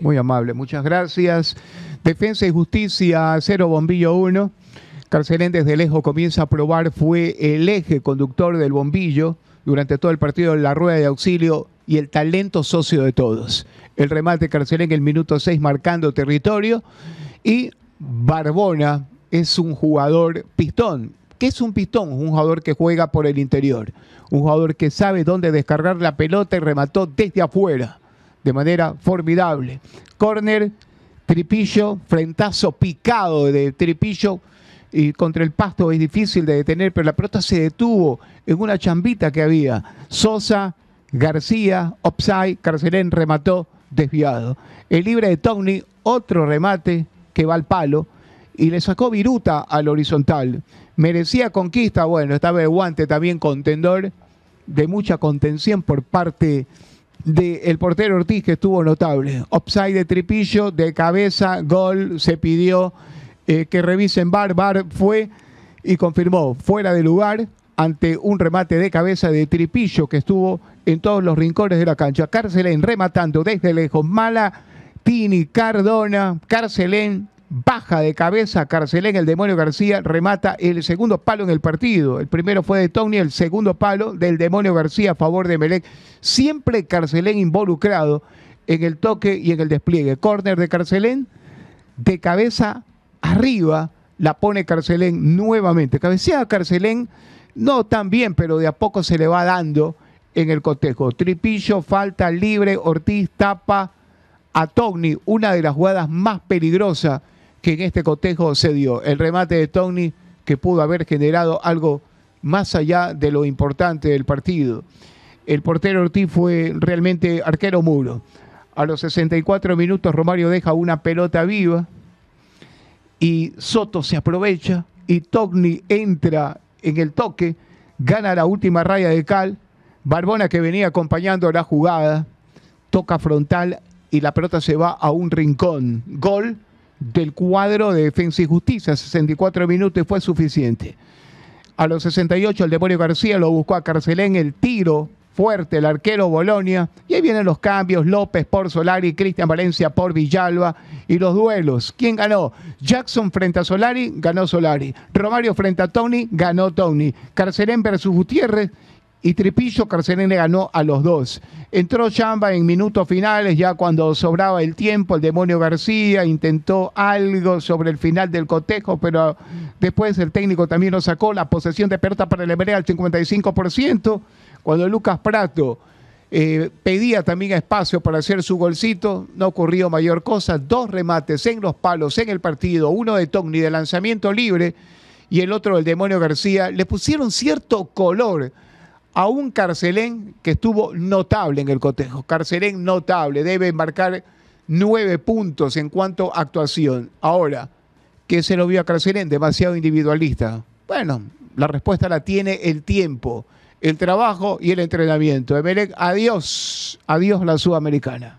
Muy amable, muchas gracias. Defensa y Justicia, Cero Bombillo 1. Carcelén desde lejos comienza a probar, fue el eje conductor del bombillo durante todo el partido en la rueda de auxilio y el talento socio de todos. El remate Carcelén en el minuto 6 marcando territorio y Barbona es un jugador pistón. ¿Qué es un pistón? Un jugador que juega por el interior, un jugador que sabe dónde descargar la pelota y remató desde afuera de manera formidable. Corner, Tripillo, frentazo picado de Tripillo y contra el pasto es difícil de detener, pero la pelota se detuvo en una chambita que había. Sosa, García, Opsai, Carcelén remató desviado. El libre de Tony otro remate que va al palo y le sacó viruta al horizontal. Merecía conquista, bueno, estaba de guante también contendor de mucha contención por parte del portero Ortiz, que estuvo notable. upside de Tripillo, de cabeza, gol, se pidió eh, que revisen VAR, VAR fue y confirmó fuera de lugar ante un remate de cabeza de Tripillo que estuvo en todos los rincones de la cancha. Carcelén rematando desde lejos. Mala, Tini, Cardona, Carcelén baja de cabeza Carcelén, el demonio García, remata el segundo palo en el partido. El primero fue de Tony, el segundo palo del demonio García a favor de Melec. Siempre Carcelén involucrado en el toque y en el despliegue. Corner de Carcelén, de cabeza arriba, la pone Carcelén nuevamente. Cabecea Carcelén, no tan bien, pero de a poco se le va dando en el cotejo. Tripillo, falta libre, Ortiz tapa a Togni, una de las jugadas más peligrosas que en este cotejo se dio. El remate de Togni, que pudo haber generado algo más allá de lo importante del partido. El portero Ortiz fue realmente arquero muro. A los 64 minutos Romario deja una pelota viva y Soto se aprovecha y Togni entra en el toque, gana la última raya de Cal, Barbona que venía acompañando la jugada, toca frontal y la pelota se va a un rincón. Gol del cuadro de Defensa y Justicia. 64 minutos y fue suficiente. A los 68 el Demonio García lo buscó a Carcelén, el tiro fuerte, el arquero Bolonia. Y ahí vienen los cambios, López por Solari, Cristian Valencia por Villalba y los duelos. ¿Quién ganó? Jackson frente a Solari, ganó Solari. Romario frente a Tony, ganó Tony. Carcelén versus Gutiérrez y Tripillo Carcelene ganó a los dos. Entró Chamba en minutos finales, ya cuando sobraba el tiempo, el demonio García intentó algo sobre el final del cotejo, pero después el técnico también nos sacó, la posesión de Perta para el Emerea al 55%, cuando Lucas Prato eh, pedía también espacio para hacer su golcito, no ocurrió mayor cosa, dos remates en los palos en el partido, uno de Togni de lanzamiento libre y el otro del demonio García, le pusieron cierto color a un Carcelén que estuvo notable en el cotejo. Carcelén notable, debe marcar nueve puntos en cuanto a actuación. Ahora, ¿qué se lo vio a Carcelén? Demasiado individualista. Bueno, la respuesta la tiene el tiempo, el trabajo y el entrenamiento. Emelec, adiós, adiós la Sudamericana.